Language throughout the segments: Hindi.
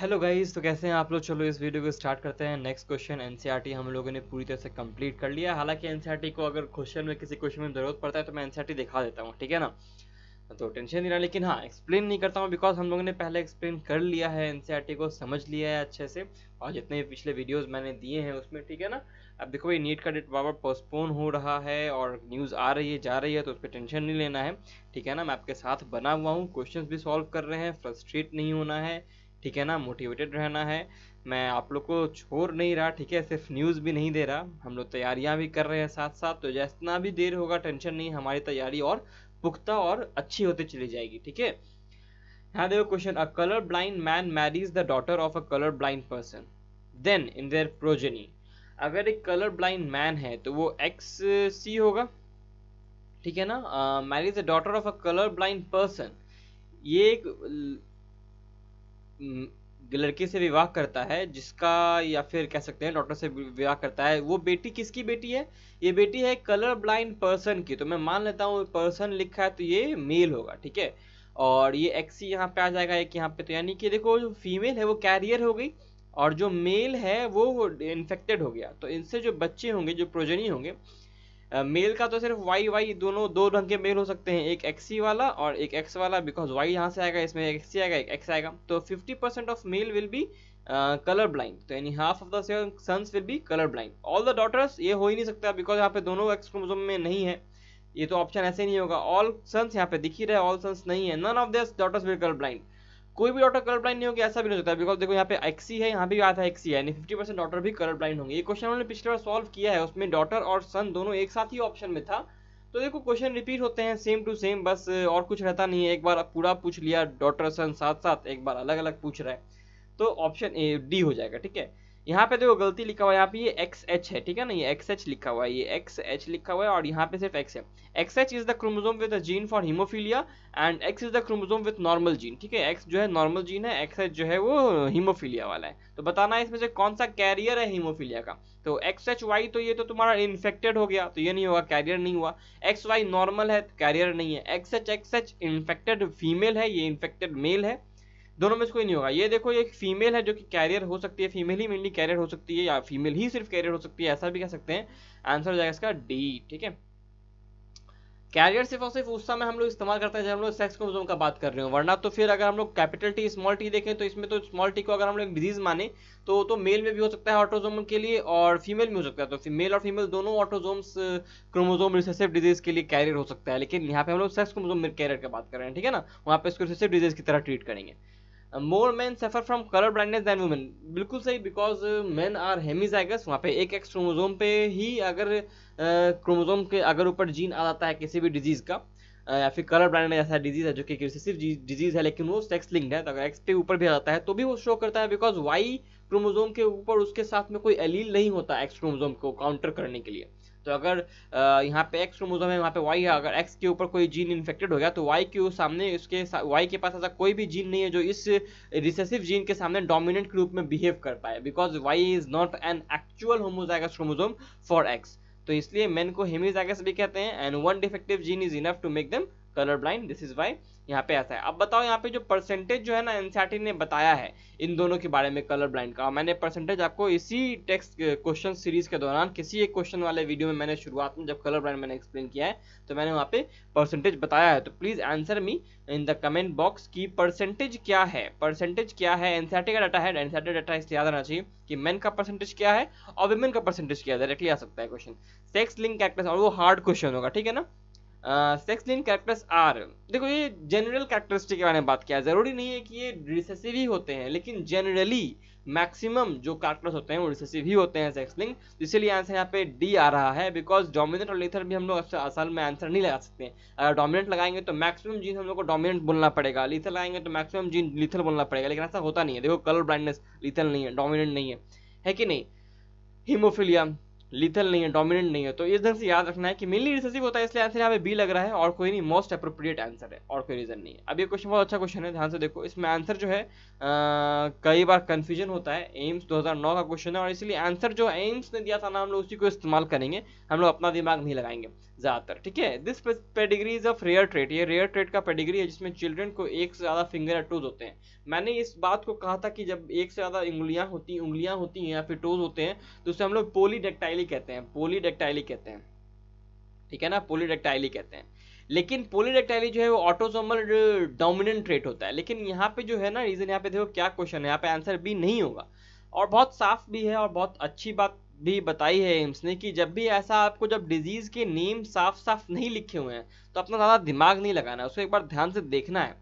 हेलो गाइस तो कैसे हैं आप लोग चलो इस वीडियो को स्टार्ट करते हैं नेक्स्ट क्वेश्चन एनसीईआरटी हम लोगों ने पूरी तरह से कंप्लीट कर लिया हालांकि एनसीईआरटी e को अगर क्वेश्चन में किसी क्वेश्चन में जरूरत पड़ता है तो मैं एनसीईआरटी e दिखा देता हूँ ठीक है ना तो टेंशन नहीं रहा लेकिन हाँ एक्सप्लेन नहीं करता हूँ बिकॉज हम लोगों ने पहले एक्सप्लेन कर लिया है एनसीईआरटी e को समझ लिया है अच्छे से और जितने पिछले वीडियोज़ मैंने दिए हैं उसमें ठीक है ना अब देखो ये नीट का डेट बाबा पोस्टपोन हो रहा है और न्यूज़ आ रही है जा रही है तो उस पर टेंशन नहीं लेना है ठीक है ना मैं आपके साथ बना हुआ हूँ क्वेश्चन भी सॉल्व कर रहे हैं फ्रस्ट्रेट नहीं होना है ठीक है ना मोटिवेटेड रहना है मैं आप लोग को छोड़ नहीं रहा ठीक है सिर्फ न्यूज़ भी नहीं दे रहा हम लोग तैयारियां भी कर रहे हैं साथ साथ तो जितना भी देर होगा टेंशन नहीं हमारी तैयारी और पुख्ता और अच्छी होती चली जाएगी ठीक है यहाँ देखो question a colour blind man marries the daughter of a colour blind person then in their progeny अगर एक कलर ब्लाइंड मैन है तो वो एक्स सी होगा ठीक है ना marries the daughter of a colour blind person ये एक लड़के से विवाह करता है जिसका या फिर कह सकते हैं डॉक्टर से विवाह करता है वो बेटी किसकी बेटी है ये बेटी है कलर ब्लाइंड पर्सन की तो मैं मान लेता हूँ पर्सन लिखा है तो ये मेल होगा ठीक है और ये एक्सी यहाँ पे आ जाएगा एक यहाँ पे तो यानी कि देखो जो फीमेल है वो कैरियर हो गई और जो मेल है वो इन्फेक्टेड हो गया तो इनसे जो बच्चे होंगे जो प्रोजनी होंगे मेल का तो सिर्फ वाई वाई दोनों दो ढंग के मेल हो सकते हैं एक एक्सी वाला और एक एक्स वाला बिकॉज वाई यहाँ से आएगा इसमें एक आएगा एक एक्स आएगा तो fifty percent of male will be colour blind तो यानी half of the sons will be colour blind all the daughters ये हो ही नहीं सकता बिकॉज यहाँ पे दोनों एक्स क्रोमोजोम में नहीं है ये तो ऑप्शन ऐसे नहीं होगा ऑल सन्स यहाँ पे दिख ही रहे ऑल सन्स नहीं है none of these daughters will colour blind कोई भी डॉटर कलर ब्लाइंड नहीं होगी ऐसा भी नहीं होता बिकॉज देखो यहाँ पे एक्सी e है यहाँ भी आया था एक्सी है फिफ्टी परसेंट डॉटर भी कलर ब्लाइंड होंगे ये क्वेश्चन उन्होंने पिछले बार सॉल्व किया है उसमें डॉटर और सन दोनों एक साथ ही ऑप्शन में था तो देखो क्वेश्चन रिपीट होते हैं सेम टू सेम बस और कुछ रहता नहीं है एक बार पूरा पूछ लिया डॉटर सन साथ साथ एक बार अलग अलग पूछ रहा है तो ऑप्शन ए डी हो जाएगा ठीक है यहाँ पे देखो गलती लिखा हुआ है यहाँ पे ये एक्स एच है ठीक है ना ये एक्स एच लिखा हुआ है ये एक्स एच लिखा हुआ है और यहाँ पे सिर्फ एक्स है X H is the chromosome with gene for haemophilia and X is the chromosome with normal gene ठीक है एक्स जो है नॉर्मल जीन है एक्स एच जो है वो हीमोफीलिया वाला है तो बताना है इसमें से कौन सा कैरियर है हीमोफीलिया का तो एक्स एच वाई तो ये तो तुम्हारा इन्फेक्टेड हो गया तो ये नहीं होगा कैरियर नहीं हुआ एक्स वाई नॉर्मल है कैरियर नहीं है X H X H infected female है ये इन्फेक्टेड मेल है दोनों में से कोई नहीं होगा ये देखो एक फीमेल है जो कि कैरियर हो सकती है फीमेल ही मेनली कैरियर हो सकती है या फीमेल ही सिर्फ कैरियर हो सकती है ऐसा भी कह सकते हैं आंसर हो जाएगा इसका डी ठीक है कैरियर सिर्फ और सिर्फ उस समय हम लोग इस्तेमाल करते हैं जब हम लोग सेक्स क्रोमोजोम का बात कर रहे हो वरना तो फिर अगर हम लोग कैपिटल टी स्मॉल टी देखें तो इसमें तो स्मॉल टी को अगर हम लोग डिजीज माने तो तो मेल में भी हो सकता है ऑटोजोम के लिए और फीमेल में हो सकता है तो मेल और फीमेल दोनों ऑटोजोम्स क्रोमोजोम रिसेसिव डिजीज के लिए कैरियर हो सकता है लेकिन यहाँ पे हम लोग सेक्स क्रोमोजोम कैरियर की बात कर रहे हैं ठीक है ना वहाँ पे इसको रिसेसिव डिजीज की तरह ट्रीट करेंगे more man suffer from colour blindness than women बिल्कुल सही बिकॉज मैन आर हेमीजाइगस वहाँ पे एक एक्स क्रोमोजोम पे ही अगर क्रोमोजोम uh, के अगर ऊपर जीन आ जाता है किसी भी डिजीज़ का uh, या फिर कलर ब्लाइंड ऐसा डिजीज़ है जो कि सिर्फ डिजीज़ है लेकिन वो सेक्स लिंक्ड है तो अगर एक्स पे ऊपर भी आ जाता है तो भी वो शो करता है बिकॉज वाई क्रोमोजोम के ऊपर उसके साथ में कोई अलील नहीं होता एक्स क्रोमोजोम को काउंटर करने के लिए तो अगर यहाँ पे एक्स क्रोमोजोम है वहाँ पे वाई है अगर एक्स के ऊपर कोई जीन इन्फेक्टेड हो गया तो वाई के सामने उसके वाई के पास ऐसा कोई भी जीन नहीं है जो इस रिसेसिव जीन के सामने डोमिनेंट के रूप में बिहेव कर पाए because Y is not an actual homozygous chromosome for X तो इसलिए मेन को हेमीजाइगस भी कहते हैं and one defective gene is enough to make them colour blind this is why यहाँ पे ऐसा है अब बताओ यहाँ पे जो परसेंटेज जो है ना एनसीआरटी e ने बताया है इन दोनों के बारे में कलर ब्लाइंड का मैंने परसेंटेज आपको इसी टेक्स्ट क्वेश्चन सीरीज के दौरान किसी एक क्वेश्चन वाले वीडियो में मैंने शुरुआत में जब कलर ब्लाइंड मैंने एक्सप्लेन किया है तो मैंने वहाँ पे परसेंटेज बताया है तो please answer me in the comment box की परसेंटेज क्या है परसेंटेज क्या है एनसीआरटी e का डाटा है एनसीआरटी डाटा e इसलिए याद रहना चाहिए कि मेन का परसेंटेज क्या है और वुमेन का परसेंटेज क्या है डायरेक्टली आ सकता है क्वेश्चन सेक्स लिंक कैरेक्टर्स और वो हार्ड क्वेश्चन होगा ठीक है ना सेक्स लिन कैरेक्टर्स आर देखो ये जनरल कैरेक्टरिस्टिक के बारे में बात किया ज़रूरी नहीं है कि ये रिसेसिव ही होते हैं लेकिन जनरली मैक्सिमम जो कैरेक्टर्स होते हैं वो रिसेसिव ही होते हैं सेक्स लिंग इसीलिए आंसर यहाँ पे डी आ रहा है बिकॉज डोमिनेंट और लिथर भी हम लोग असल में आंसर नहीं लगा सकते हैं अगर डोमिनेंट लगाएंगे तो मैक्सिमम जीन हम लोग को डोमिनेंट बोलना पड़ेगा लिथर लगाएंगे तो मैक्सिमम जीन लिथर बोलना पड़ेगा लेकिन ऐसा होता नहीं है देखो कलर ब्राइंडनेस लीथल नहीं है डोमिनेंट नहीं है है कि नहीं हीमोफीलिया लिथल नहीं है डोमिनेंट नहीं है तो इस ढंग से याद रखना है कि मेनली रिसेसिव होता है इसलिए आंसर यहाँ पे बी लग रहा है और कोई नहीं मोस्ट अप्रोप्रिएट आंसर है और कोई रीजन नहीं है अब ये क्वेश्चन बहुत अच्छा क्वेश्चन है ध्यान से देखो इसमें आंसर जो है आ, कई बार कंफ्यूजन होता है एम्स दो का क्वेश्चन है और इसलिए आंसर जो एम्स ने दिया था ना हम लोग उसी को इस्तेमाल करेंगे हम लोग अपना दिमाग नहीं लगाएंगे ज़्यादातर ठीक है this pedigree is of rare trade ये रेयर ट्रेड का पेडिग्री है जिसमें चिल्ड्रन को एक से ज़्यादा फिंगर या टोज होते हैं मैंने इस बात को कहा था कि जब एक से ज़्यादा उंगलियाँ होती उंगलियाँ होती हैं या फिर टोज होते हैं तो उससे हम लोग पोली पोलीडेक्टाइली कहते हैं पोलीडेक्टाइली कहते हैं ठीक है ना पोलीडेक्टाइली कहते हैं लेकिन पोलीडेक्टाइली जो है वो ऑटोसोमल डोमिनेंट ट्रेट होता है लेकिन यहाँ पे जो है ना रीजन यहाँ पे देखो क्या क्वेश्चन है यहाँ पे आंसर भी नहीं होगा और बहुत साफ भी है और बहुत अच्छी बात भी बताई है एम्स ने कि जब भी ऐसा आपको जब डिजीज के नेम साफ साफ नहीं लिखे हुए हैं तो अपना ज़्यादा दिमाग नहीं लगाना है उसको एक बार ध्यान से देखना है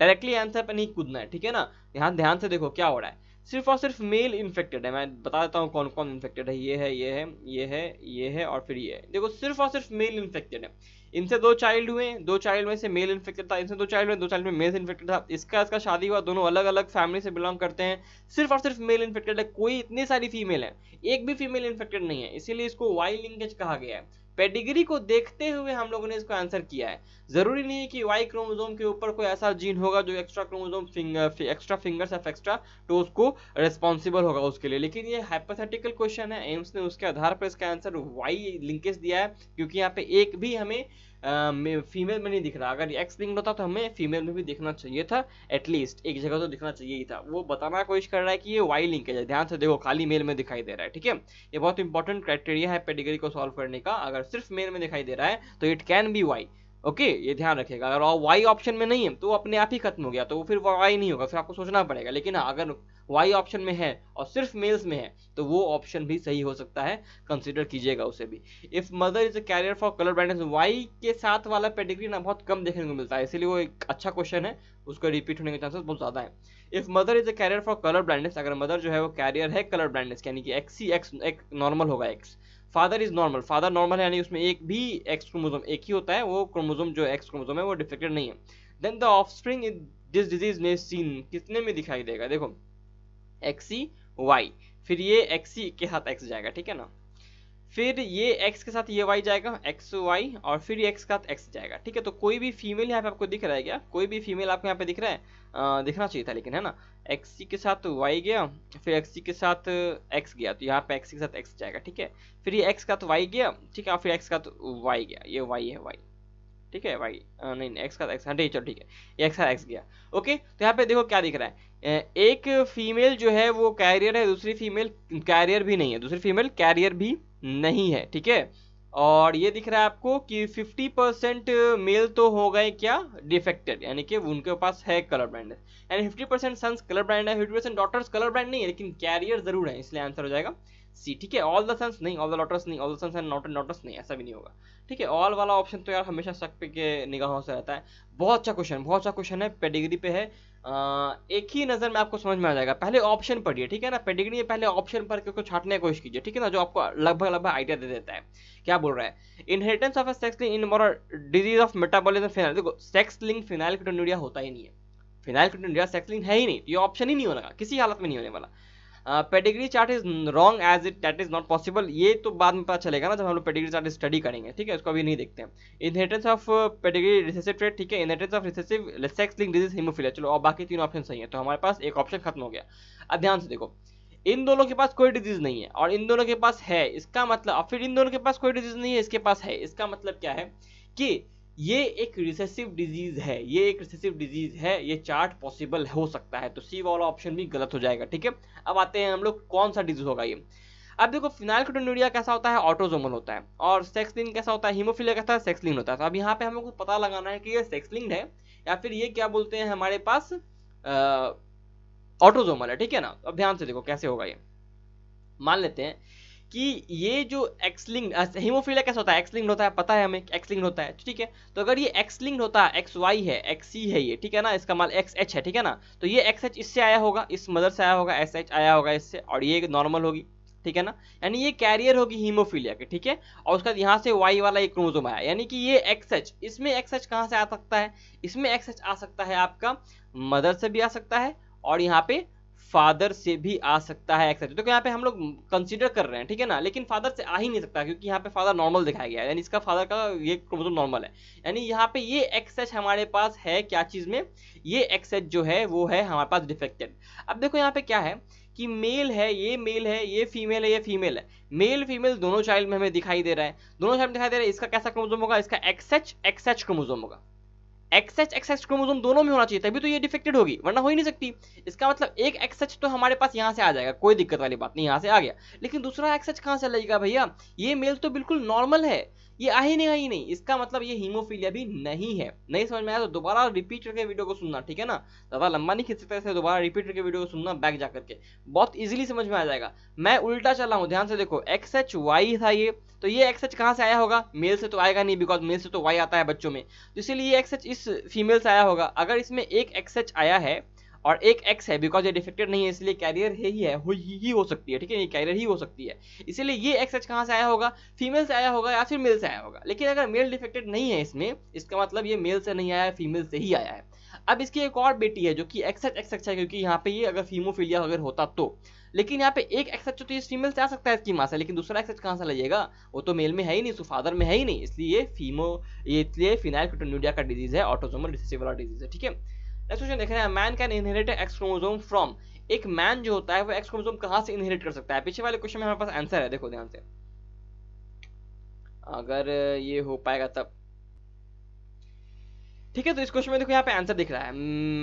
डायरेक्टली आंसर पर नहीं कूदना है ठीक है ना यहाँ ध्यान से देखो क्या हो रहा है सिर्फ और सिर्फ मेल इन्फेक्टेड है मैं बता देता हूँ कौन कौन इन्फेक्टेड है ये है ये है ये है ये है और फिर ये है देखो सिर्फ और सिर्फ मेल इन्फेक्टेड है इनसे दो चाइल्ड हुए दो चाइल्ड में से मेल इन्फेक्टेड था इनसे दो चाइल्ड में दो चाइल्ड में मेल इन्फेक्टेड था इसका इसका शादी हुआ दोनों अलग अलग फैमिली से बिलोंग करते हैं सिर्फ और सिर्फ मेल इन्फेक्टेड है कोई इतनी सारी फीमेल है एक भी फीमेल इन्फेक्टेड नहीं है इसीलिए इसको वाई लिंकेज कहा गया है पेडिग्री को देखते हुए हम लोगों ने इसको आंसर किया है जरूरी नहीं है कि वाई क्रोमोजोम के ऊपर कोई ऐसा जीन होगा जो extra chromosome finger extra fingers of extra तो उसको रिस्पॉन्सिबल होगा उसके लिए लेकिन ये हाइपोथेटिकल क्वेश्चन है एम्स ने उसके आधार पर इसका आंसर वाई लिंकेज दिया है क्योंकि यहाँ पे एक भी हमें फीमेल में नहीं दिख रहा अगर एक्स लिंग होता तो हमें फीमेल में भी दिखना चाहिए था एटलीस्ट एक जगह तो दिखना चाहिए ही था वो बताना कोशिश कर रहा है कि ये वाई लिंक है ध्यान से देखो खाली मेल में दिखाई दे रहा है ठीक है ये बहुत इंपॉर्टेंट क्राइटेरिया है पेडिगरी को सॉल्व करने का अगर सिर्फ मेल में दिखाई दे रहा है तो it can be Y okay okay, ये ध्यान रखिएगा अगर वाई ऑप्शन में नहीं है तो अपने आप ही खत्म हो गया तो वो फिर वाई नहीं होगा फिर आपको सोचना पड़ेगा लेकिन हाँ, अगर वाई ऑप्शन में है और सिर्फ मेल्स में है तो वो ऑप्शन भी सही हो सकता है कंसिडर कीजिएगा उसे भी if mother is a carrier for colour blindness Y के साथ वाला पेडिग्री ना बहुत कम देखने को मिलता है इसीलिए वो एक अच्छा क्वेश्चन है उसका रिपीट होने के चांसेस बहुत ज्यादा है if mother is a carrier for colour blindness अगर मदर जो है वो कैरियर है कलर ब्राइंडनेस यानी कि एक्स ही एक्स एक नॉर्मल होगा X father is normal father normal है यानी उसमें एक भी एक्स क्रोमोजोम एक ही होता है वो क्रोमोजोम जो एक्स क्रोमोजोम है वो डिफेक्टेड नहीं है then the offspring this disease ने सीन कितने में दिखाई देगा देखो एक्सी वाई e फिर ये एक्सी e के साथ एक्स जाएगा ठीक है ना फिर ये x के साथ ये y जाएगा एक्स वाई और फिर ये x के साथ x जाएगा ठीक है तो कोई भी फीमेल यहाँ पे आपको दिख रहा है क्या कोई भी फीमेल आपको यहाँ पे दिख रहा है आ, दिखना चाहिए था लेकिन है ना एक्स के साथ y गया फिर एक्स के साथ x गया तो यहाँ पे x के साथ x जाएगा ठीक है फिर ये x का तो y गया ठीक है और फिर एक्स का तो y गया ये y है y ठीक है वाई नहीं एक्स का एक्स हंड्रेड ठीक चलो ठीक है एक्स का एक्स गया ओके तो यहाँ पे देखो क्या दिख रहा है एक फीमेल जो है वो कैरियर है दूसरी फीमेल कैरियर भी नहीं है दूसरी फीमेल कैरियर भी नहीं है ठीक है और ये दिख रहा है आपको कि 50 परसेंट मेल तो हो गए क्या डिफेक्टेड यानी कि उनके पास है कलर ब्रांड यानी 50 परसेंट सन्स कलर ब्रांड है 50 परसेंट डॉटर्स कलर ब्रांड नहीं है लेकिन कैरियर जरूर है इसलिए आंसर हो जाएगा सी ठीक है ऑल द सेंस नहीं ऑल द लॉटर्स नहीं all the sons and not and daughters नहीं ऐसा भी नहीं होगा ठीक है ऑल वाला ऑप्शन तो यार हमेशा शक पे के निगाहों से रहता है बहुत अच्छा क्वेश्चन बहुत अच्छा क्वेश्चन है पेडिग्री पे है आ, एक ही नज़र में आपको समझ में आ जाएगा पहले ऑप्शन पढ़िए ठीक है ना पेडिग्री में पहले ऑप्शन पढ़ के उसको छाटने की कोशिश कीजिए ठीक है ना जो आपको लगभग लगभग आइडिया दे देता है क्या बोल रहा है inheritance of a sex link inborn disease of metabolism phenyl देखो सेक्स लिंक फिनाइल क्रिटोनिया होता ही नहीं है फिनाइल क्रिटोनिया सेक्स लिंक है ही नहीं तो ये ऑप्शन ही नहीं होने का किसी हालत में नहीं होने वाला pedigree chart is wrong as it that is not possible ये तो बाद में पता चलेगा ना जब हम लोग पेडिग्री चार्ट स्टडी करेंगे ठीक है उसको अभी नहीं देखते हैं inheritance of pedigree recessive trait ठीक है inheritance of recessive sex link disease hemophilia चलो और बाकी तीन ऑप्शन सही है तो हमारे पास एक ऑप्शन खत्म हो गया अब ध्यान से देखो इन दोनों के पास कोई डिजीज नहीं है और इन दोनों के पास है इसका मतलब फिर इन दोनों के पास कोई डिजीज नहीं है इसके पास है इसका मतलब क्या है कि ये एक रिसेसिव डिजीज है ये एक रिसेसिव डिजीज है ये चार्ट पॉसिबल हो सकता है तो सी वाला ऑप्शन भी गलत हो जाएगा ठीक है अब आते हैं हम लोग कौन सा डिजीज होगा ये अब देखो फिनाइल क्रोटोनूरिया कैसा होता है ऑटोजोमल होता है और सेक्सलिन कैसा होता है हीमोफिलिया कैसा है सेक्सलिन होता है तो अब यहाँ पे हम लोग को पता लगाना है कि ये सेक्सलिंग है या फिर ये क्या बोलते हैं हमारे पास ऑटोजोमल है ठीक है ना अब ध्यान से देखो कैसे होगा ये मान लेते हैं कि ये जो एक्सलिंग हीमोफीलिया कैसा होता है एक्सलिंग होता है पता है हमें एक्सलिंग होता है ठीक है तो अगर ये एक्सलिंग होता है एक्स वाई है एक्स सी है ये ठीक है ना इसका माल एक्स एच है ठीक है ना तो ये एक्स एच इससे आया होगा इस मदर से आया होगा एस एच आया होगा इससे और ये नॉर्मल होगी ठीक है ना यानी ये कैरियर होगी हीमोफीलिया के ठीक है और उसके बाद यहाँ से वाई वाला एक क्रोमोजोम आया यानी कि ये एक्स एच इसमें एक्स एच कहाँ से आ सकता है इसमें एक्स एच आ सकता है आपका मदर से भी आ सकता है और यहाँ पे फादर से भी आ सकता है एक्सेप्ट तो यहाँ पे हम लोग कंसिडर कर रहे हैं ठीक है ना लेकिन फादर से आ ही नहीं सकता क्योंकि यहाँ पे फादर नॉर्मल दिखाया गया है यानी इसका फादर का ये क्रोमोसोम नॉर्मल है यानी यहाँ पे ये एक्सेस हमारे पास है क्या चीज़ में ये एक्सेच जो है वो है हमारे पास डिफेक्टेड अब देखो यहाँ पे क्या है कि मेल है ये मेल है ये फीमेल है ये फीमेल है मेल फीमेल दोनों चाइल्ड में हमें दिखाई दे रहा है दोनों चाइल्ड में दिखाई दे रहा है इसका कैसा क्रोमोजोम होगा इसका एक्सएच एक्सएच क्रोमोजोम होगा एक्सएच एक्सएच क्रोमोजोम दोनों में होना चाहिए तभी तो ये डिफेक्टेड होगी वरना हो ही नहीं सकती इसका मतलब एक एक्सएच तो हमारे पास यहाँ से आ जाएगा कोई दिक्कत वाली बात नहीं यहाँ से आ गया लेकिन दूसरा एक्सएच कहाँ से लगेगा भैया ये मेल तो बिल्कुल नॉर्मल है ये आ ही नहीं आई नहीं इसका मतलब ये हीमोफीलिया भी नहीं है नहीं समझ में आया तो दोबारा रिपीट करके वीडियो को सुनना ठीक है ना ज़्यादा लंबा नहीं खींच सकता दोबारा रिपीट करके वीडियो को सुनना बैक जा करके बहुत ईजिली समझ में आ जाएगा मैं उल्टा चला हूँ ध्यान से देखो एक्स एच वाई था ये तो ये एक्स एच कहाँ से आया होगा मेल से तो आएगा नहीं बिकॉज मेल से तो वाई आता है बच्चों में तो इसीलिए एक्स एच इस फीमेल से आया होगा अगर इसमें एक एक्स एच आया है और एक एक्स है बिकॉज ये डिफेक्टेड नहीं है इसलिए कैरियर ही है हो ही, हो सकती है ठीक है ये कैरियर ही हो सकती है इसीलिए ये एक्स एच कहाँ से आया होगा फीमेल से आया होगा या फिर मेल से आया होगा लेकिन अगर मेल डिफेक्टेड नहीं है इसमें इसका मतलब ये मेल से नहीं आया फीमेल से ही आया है अब इसकी एक और बेटी है जो कि एक्स एच एक्स एच है क्योंकि यहाँ पे ये अगर फीमोफीलिया अगर होता तो लेकिन यहाँ पे एक एच तो ये फीमेल से आ सकता है इसकी माँ से लेकिन दूसरा एक्सेट कहाँ से लगेगा वो तो मेल में है ही नहीं फादर में है ही नहीं इसलिए फीमो ये इसलिए फिनाइल क्यूटोन्यूडिया का डिजीज है ऑटोसोमल रिसेसिव वाला डिजीज है ठीक है नेक्स्ट क्वेश्चन देख रहे हैं man can inherit X from एक मैन जो होता है वो एक्स कहां से इनहेरिट कर सकता है पीछे वाले क्वेश्चन में हमारे पास आंसर है देखो ध्यान से अगर ये हो पाएगा तब ठीक है तो इस क्वेश्चन में देखो यहाँ पे आंसर दिख रहा है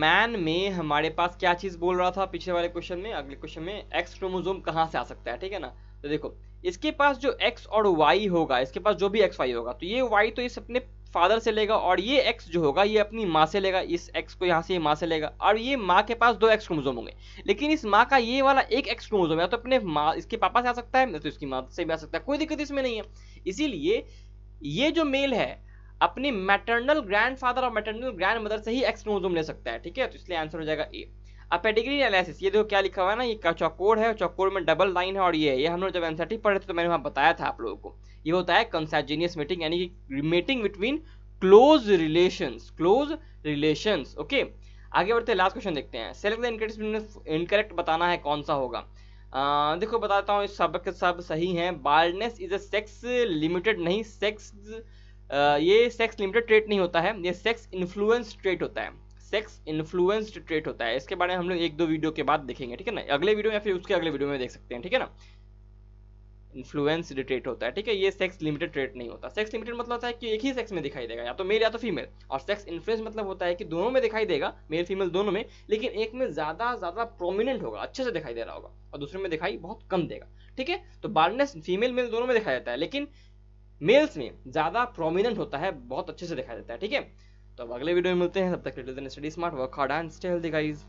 मैन में हमारे पास क्या चीज बोल रहा था पिछले वाले क्वेश्चन में अगले क्वेश्चन में एक्स क्रोमोजोम कहाँ से आ सकता है ठीक है ना तो देखो इसके पास जो एक्स और वाई होगा इसके पास जो भी एक्स वाई होगा तो ये वाई तो इस अपने फादर से लेगा और ये एक्स जो होगा ये अपनी माँ से लेगा इस एक्स को यहाँ से ये माँ से लेगा और ये माँ के पास दो एक्स क्रोमोजोम होंगे लेकिन इस माँ का ये वाला एक एक्स क्रोमोजोम है तो अपने माँ इसके पापा से आ सकता है तो इसकी माँ से भी आ सकता है कोई दिक्कत इसमें नहीं है इसीलिए ये जो मेल है अपने मैटरनल ग्रैंडफादर और मैटरनल ग्रैंड मदर से ही एक्स क्रोमोजोम ले सकता है ठीक है तो इसलिए आंसर हो जाएगा ए अब पेडिग्री एनालिसिस ये देखो क्या लिखा हुआ है ना ये चौकोर है चौकोर में डबल लाइन है और ये ये हम लोग जब टी e पढ़े थे तो मैंने वहाँ बताया था आप लोगों को ये होता है कंसाजीनियस मीटिंग यानी कि meeting between close relation close relation okay आगे बढ़ते हैं लास्ट क्वेश्चन देखते हैं सेलेक्ट द इनकरेक्ट इनकरेक्ट बताना है कौन सा होगा आ, देखो बताता हूँ सब के सब सही हैं baldness is a sex limited नहीं सेक्स आ, ये सेक्स लिमिटेड ट्रेट नहीं होता है ये सेक्स इन्फ्लुएंस ट्रेट होता है सेक्स इन्फ्लुएंस्ड ट्रेट होता है इसके बारे में हम लोग एक दो वीडियो के बाद देखेंगे ठीक है ना अगले वीडियो या फिर उसके अगले वीडियो में देख सकते हैं ठीक है ना इन्फ्लुएंस्ड ट्रेट होता है ठीक है ये सेक्स लिमिटेड ट्रेट नहीं होता सेक्स लिमिटेड मतलब होता है कि एक ही सेक्स में दिखाई देगा या तो मेल या तो फीमेल और सेक्स इन्फ्लुएंस मतलब होता है कि दोनों में दिखाई देगा मेल फीमेल दोनों में लेकिन एक में ज्यादा ज्यादा प्रोमिनेंट होगा अच्छे से दिखाई दे रहा होगा और दूसरे में दिखाई बहुत कम देगा ठीक है तो बार्नेस फीमेल मेल दोनों में दिखाई देता है लेकिन मेल्स में ज्यादा प्रोमिनेंट होता है बहुत अच्छे से दिखाई देता है ठीक है तो अब अगले वीडियो में मिलते हैं तब तक study smart work hard and stay healthy guys